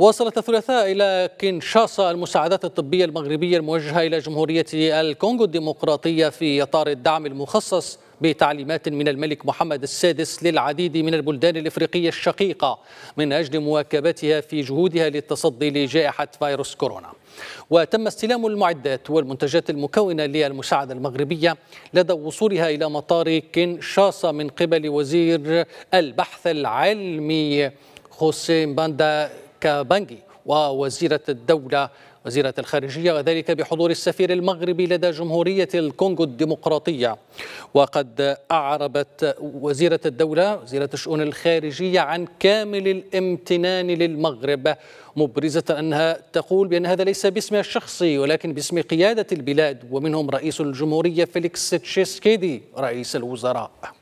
وصلت الثلاثاء إلى كينشاسا المساعدات الطبية المغربية الموجهة إلى جمهورية الكونغو الديمقراطية في إطار الدعم المخصص بتعليمات من الملك محمد السادس للعديد من البلدان الإفريقية الشقيقة من أجل مواكبتها في جهودها للتصدي لجائحة فيروس كورونا وتم استلام المعدات والمنتجات المكونة للمساعدة المغربية لدى وصولها إلى مطار كينشاسا من قبل وزير البحث العلمي خوسيم باندا كابانجي ووزيرة الدولة وزيرة الخارجية وذلك بحضور السفير المغربي لدى جمهورية الكونغو الديمقراطية وقد أعربت وزيرة الدولة وزيرة الشؤون الخارجية عن كامل الامتنان للمغرب مبرزة أنها تقول بأن هذا ليس باسمها الشخصي ولكن باسم قيادة البلاد ومنهم رئيس الجمهورية فيليكس تشيسكيدي رئيس الوزراء